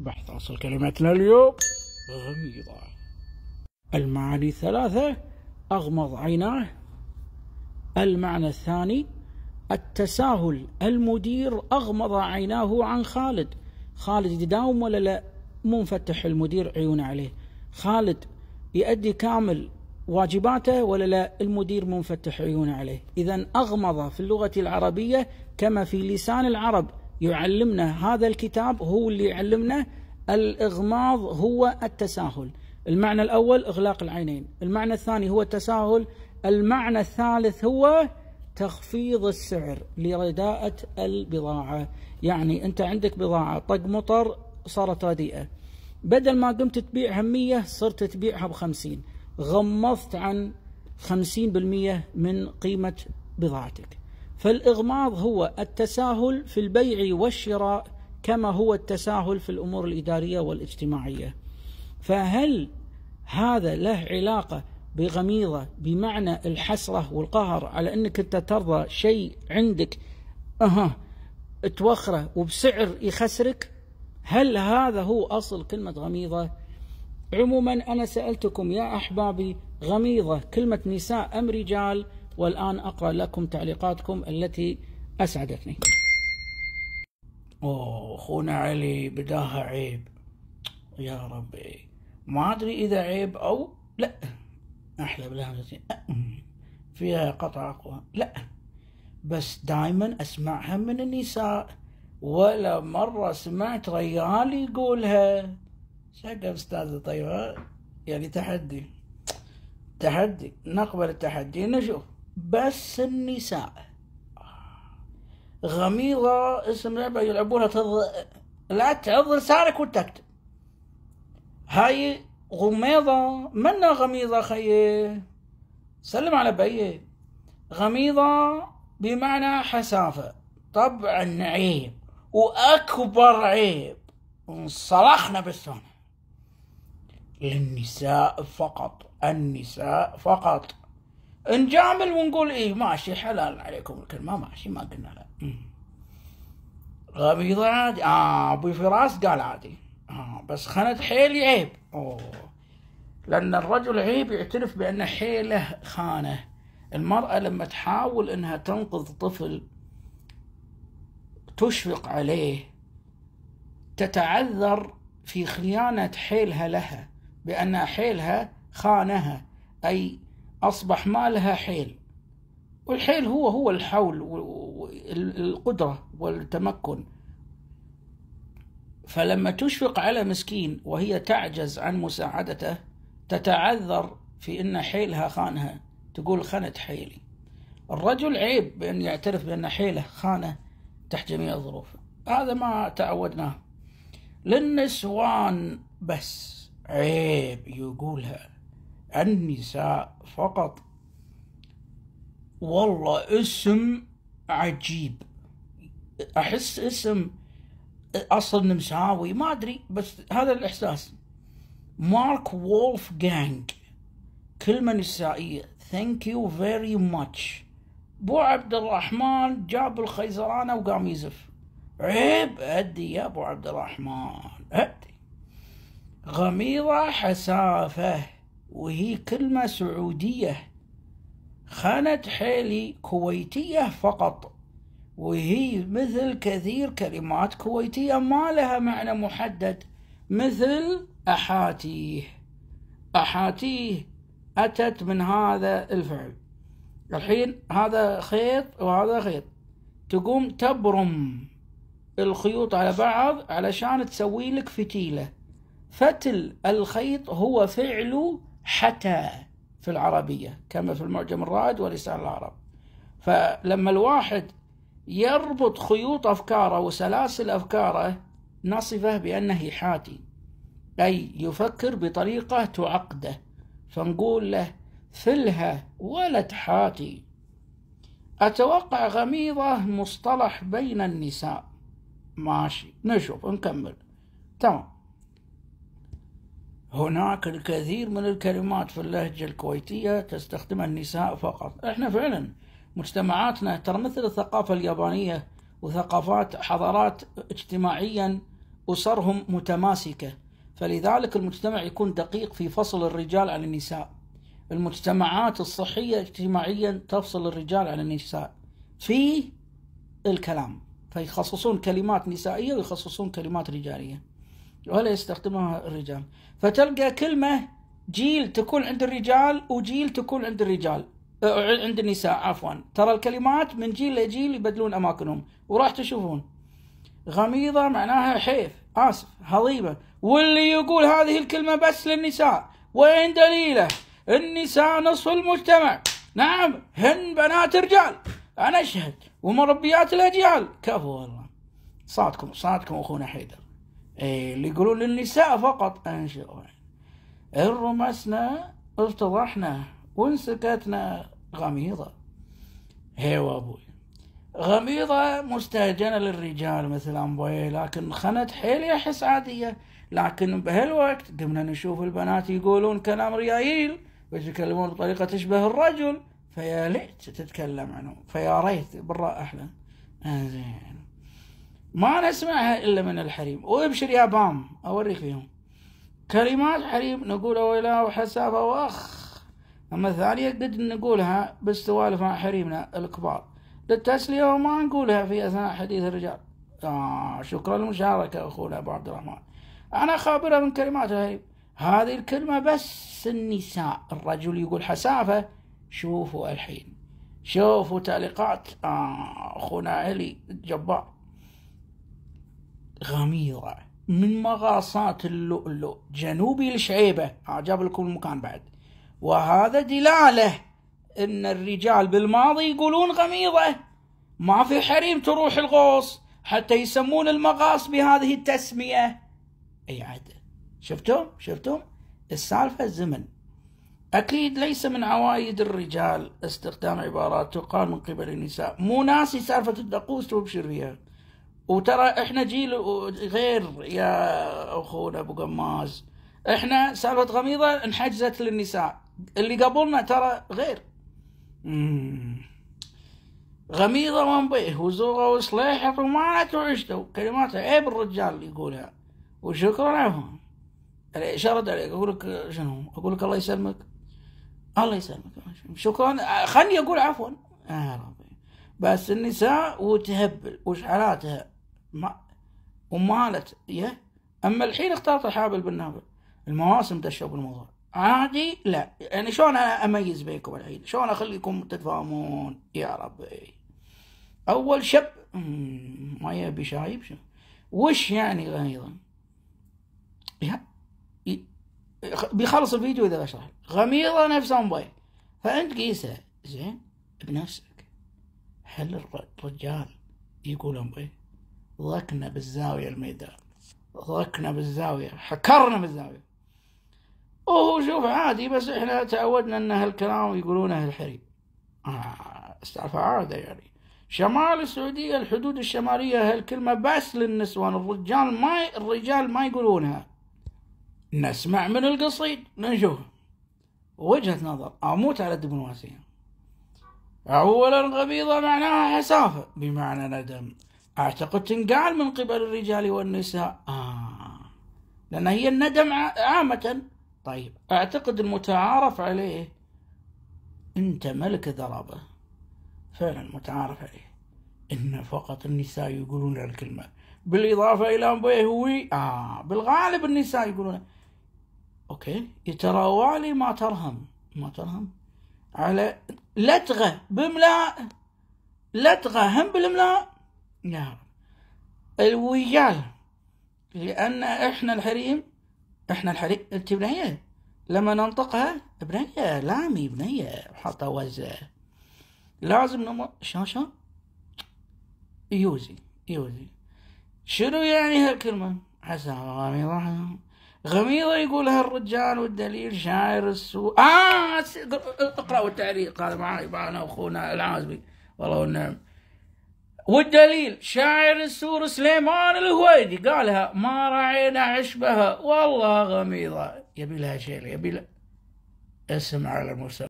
بحث أصل كلمتنا اليوم غميضة المعاني الثلاثة أغمض عيناه المعنى الثاني التساهل المدير أغمض عيناه عن خالد خالد يداوم ولا لا مو مفتح المدير عيونه عليه خالد يؤدي كامل واجباته ولا لا المدير مو مفتح عيونه عليه إذا أغمض في اللغة العربية كما في لسان العرب يعلمنا هذا الكتاب هو اللي يعلمنا الإغماض هو التساهل المعنى الأول إغلاق العينين المعنى الثاني هو التساهل المعنى الثالث هو تخفيض السعر لرداءة البضاعة يعني أنت عندك بضاعة طق مطر صارت رديئة بدل ما قمت تبيعها 100 صرت تبيعها بخمسين غمضت عن 50% من قيمة بضاعتك فالاغماض هو التساهل في البيع والشراء كما هو التساهل في الامور الاداريه والاجتماعيه فهل هذا له علاقه بغميضه بمعنى الحسره والقهر على انك انت ترضى شيء عندك اها توخره وبسعر يخسرك هل هذا هو اصل كلمه غميضه عموما انا سالتكم يا احبابي غميضه كلمه نساء ام رجال والآن أقرأ لكم تعليقاتكم التي أسعدتني أوه أخونا علي بداها عيب يا ربي ما أدري إذا عيب أو لا أحلى بالهمزة فيها قطع أقوى لا بس دائما أسمعها من النساء ولا مرة سمعت ريال يقولها شكرا أستاذة طيبة يعني تحدي تحدي نقبل التحدي نشوف بس النساء غميضة اسم لعبة يلعبونها تض... لا تعض لسانك وتكتب هاي غميضة منا غميضة خيي سلم على بي غميضة بمعنى حسافة طبعا عيب وأكبر عيب انصلخنا بالثاني للنساء فقط النساء فقط نجامل ونقول ايه ماشي حلال عليكم الكلمه ماشي ما قلنا لا غبيضة عادي اه ابوي فراس قال عادي آه بس خانة حيلي عيب أوه. لأن الرجل عيب يعترف بأن حيله خانه المرأة لما تحاول أنها تنقذ طفل تشفق عليه تتعذر في خيانة حيلها لها بأن حيلها خانها أي أصبح ما لها حيل والحيل هو هو الحول والقدرة والتمكن فلما تشفق على مسكين وهي تعجز عن مساعدته تتعذر في أن حيلها خانها تقول خنت حيلي الرجل عيب بأن يعترف بأن حيله خانه تحت جميع الظروف هذا ما تعودناه للنسوان بس عيب يقولها النساء فقط والله اسم عجيب احس اسم اصل نمساوي ما ادري بس هذا الاحساس مارك وولف جانج كلمه نسائيه ثانك يو فيري ماتش بو عبد الرحمن جاب الخيزرانه وقام يزف عيب ادي يا ابو عبد الرحمن ادي غميضه حسافه وهي كلمة سعودية خانت حيلي كويتية فقط وهي مثل كثير كلمات كويتية ما لها معنى محدد مثل أحاتيه أحاتيه أتت من هذا الفعل الحين هذا خيط وهذا خيط تقوم تبرم الخيوط على بعض علشان تسوي لك فتيلة فتل الخيط هو فعل حتى في العربية كما في المعجم الرائد ولسان العرب فلما الواحد يربط خيوط أفكاره وسلاسل أفكاره نصفه بأنه حاتي أي يفكر بطريقة تعقده فنقول له ثلها ولا تحاتي أتوقع غميضة مصطلح بين النساء ماشي نشوف نكمل تمام هناك الكثير من الكلمات في اللهجة الكويتية تستخدمها النساء فقط احنا فعلا مجتمعاتنا ترى مثل الثقافة اليابانية وثقافات حضارات اجتماعيا أسرهم متماسكة فلذلك المجتمع يكون دقيق في فصل الرجال عن النساء المجتمعات الصحية اجتماعيا تفصل الرجال عن النساء في الكلام فيخصصون كلمات نسائية ويخصصون كلمات رجالية ولا يستخدمها الرجال فتلقى كلمة جيل تكون عند الرجال وجيل تكون عند الرجال أه، عند النساء عفوا ترى الكلمات من جيل لجيل يبدلون أماكنهم وراح تشوفون غميضة معناها حيف آسف هضيبة واللي يقول هذه الكلمة بس للنساء وين دليله النساء نصف المجتمع نعم هن بنات رجال أنا أشهد ومربيات الأجيال كفو والله صادكم صادكم أخونا حيدر إيه، اللي يقولوا للنساء فقط أنشئوا آه، يعني؟ إن رمسنا افتضحنا وإن سكتنا غميضة هي وابوي غميضة مستهجنة للرجال مثل أمبوي لكن خنت حيل أحس عادية لكن بهالوقت قمنا نشوف البنات يقولون كلام ريايل بس يتكلمون بطريقة تشبه الرجل فيا ليت تتكلم عنه فيا ريت برا أحلى آه، انزين ما نسمعها إلا من الحريم وابشر يا بام أوريك فيهم كلمات حريم نقول ويلا وحسافة وأخ أما الثانية قد نقولها بالسوالف مع حريمنا الكبار للتسلية وما نقولها في أثناء حديث الرجال آه شكرا للمشاركة أخونا أبو عبد الرحمن أنا خابرة من كلمات الحريم هذه الكلمة بس النساء الرجل يقول حسافة شوفوا الحين شوفوا تعليقات آه أخونا علي الجبار غميضة من مغاصات اللؤلؤ جنوبي لشعيبة جاب لكم المكان بعد وهذا دلالة ان الرجال بالماضي يقولون غميضة ما في حريم تروح الغوص حتى يسمون المغاص بهذه التسمية اي عاد شفتم شفتم السالفة الزمن أكيد ليس من عوايد الرجال استخدام عبارات تقال من قبل النساء مو ناسي سالفة الدقوس وابشر فيها وترى احنا جيل غير يا اخونا ابو قماز احنا سالفه غميضه انحجزت للنساء اللي قبلنا ترى غير مم. غميضة وانبيه وزورة وصليحة ومات وعشتوا كلمات عيب الرجال اللي يقولها وشكرا عفوا شرد عليك اقول لك شنو اقول لك الله يسلمك الله يسلمك شكرا خلني اقول عفوا آه ربي بس النساء وتهبل وشعلاتها ما ومالت يا اما الحين اختارت الحابل بالنابل المواسم دشوا بالموضوع عادي لا يعني شلون انا اميز بينكم الحين شلون اخليكم تتفاهمون يا ربي اول شب ما يبي شايب شو وش يعني غميضا بيخلص الفيديو اذا بشرح غميضه نفسها موبايل فانت قيسه زين بنفسك هل الرجال يقول موبايل ركنا بالزاوية الميدان ركنا بالزاوية حكرنا بالزاوية وهو شوف عادي بس احنا تعودنا ان هالكلام يقولونه الحريم آه، استعفى عادة يعني شمال السعودية الحدود الشمالية هالكلمة بس للنسوان الرجال ما الرجال ما يقولونها نسمع من القصيد نشوف وجهة نظر أموت على الدبلوماسية أولا غبيضة معناها حسافة بمعنى ندم أعتقد تنقال من قبل الرجال والنساء آه. لأن هي الندم عامة طيب أعتقد المتعارف عليه أنت ملك ذرابة فعلا متعارف عليه إن فقط النساء يقولون الكلمة بالإضافة إلى هوي آه بالغالب النساء يقولون أوكي يتراوالي ما ترهم ما ترهم على لتغة بإملاء لتغة هم بالإملاء نعم الويال لأن إحنا الحريم إحنا الحريم أنت بنية لما ننطقها بنية لامي بنية حاطة وزة لازم نمو شو شو يوزي يوزي شنو يعني هالكلمة عسى غميضة رحمه. غميضة يقولها الرجال والدليل شاعر السوء آه اقرأوا التعليق هذا معي معنا أخونا العازبي والله والنعم والدليل شاعر السور سليمان الهويدي قالها ما رعينا عشبها والله غميضة يبي لها شيء يبي لها اسم على المرسل